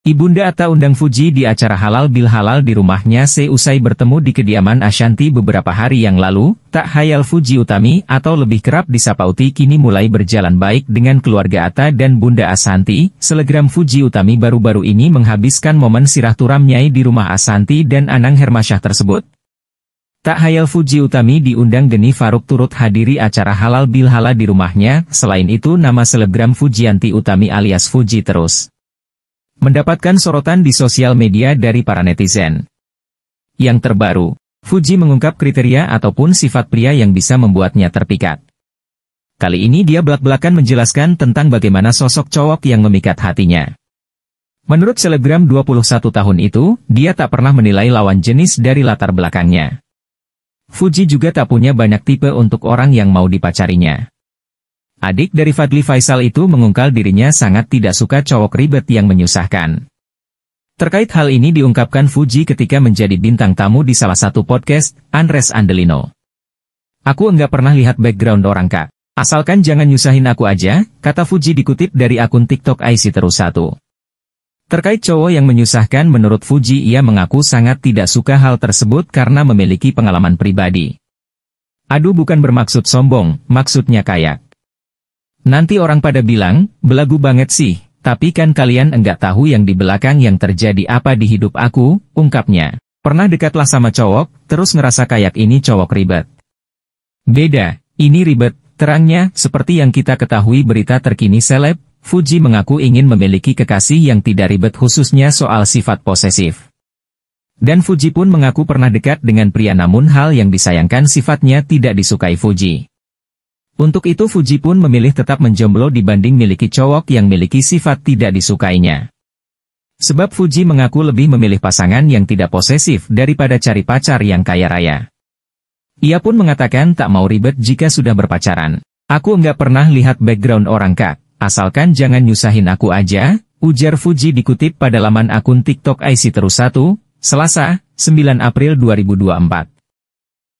Ibunda Atta undang Fuji di acara halal bil halal di rumahnya seusai bertemu di kediaman Ashanti beberapa hari yang lalu, tak hayal Fuji Utami atau lebih kerap disapa Uti kini mulai berjalan baik dengan keluarga Atta dan Bunda Ashanti, selegram Fuji Utami baru-baru ini menghabiskan momen turam nyai di rumah Ashanti dan Anang Hermasyah tersebut. Tak hayal Fuji Utami diundang Deni Faruk turut hadiri acara halal bil halal di rumahnya, selain itu nama selegram Fujianti Utami alias Fuji terus mendapatkan sorotan di sosial media dari para netizen. Yang terbaru, Fuji mengungkap kriteria ataupun sifat pria yang bisa membuatnya terpikat. Kali ini dia belak-belakan menjelaskan tentang bagaimana sosok cowok yang memikat hatinya. Menurut selebgram 21 tahun itu, dia tak pernah menilai lawan jenis dari latar belakangnya. Fuji juga tak punya banyak tipe untuk orang yang mau dipacarinya. Adik dari Fadli Faisal itu mengungkal dirinya sangat tidak suka cowok ribet yang menyusahkan. Terkait hal ini diungkapkan Fuji ketika menjadi bintang tamu di salah satu podcast, Andres Andelino. Aku enggak pernah lihat background orang kak. Asalkan jangan nyusahin aku aja, kata Fuji dikutip dari akun TikTok IC Terus satu. Terkait cowok yang menyusahkan menurut Fuji ia mengaku sangat tidak suka hal tersebut karena memiliki pengalaman pribadi. Aduh bukan bermaksud sombong, maksudnya kayak. Nanti orang pada bilang, belagu banget sih, tapi kan kalian enggak tahu yang di belakang yang terjadi apa di hidup aku, ungkapnya. Pernah dekatlah sama cowok, terus ngerasa kayak ini cowok ribet. Beda, ini ribet, terangnya, seperti yang kita ketahui berita terkini seleb, Fuji mengaku ingin memiliki kekasih yang tidak ribet khususnya soal sifat posesif. Dan Fuji pun mengaku pernah dekat dengan pria namun hal yang disayangkan sifatnya tidak disukai Fuji. Untuk itu Fuji pun memilih tetap menjomblo dibanding miliki cowok yang miliki sifat tidak disukainya. Sebab Fuji mengaku lebih memilih pasangan yang tidak posesif daripada cari pacar yang kaya raya. Ia pun mengatakan tak mau ribet jika sudah berpacaran. Aku nggak pernah lihat background orang kak, asalkan jangan nyusahin aku aja, ujar Fuji dikutip pada laman akun TikTok IC Terus 1, Selasa, 9 April 2024.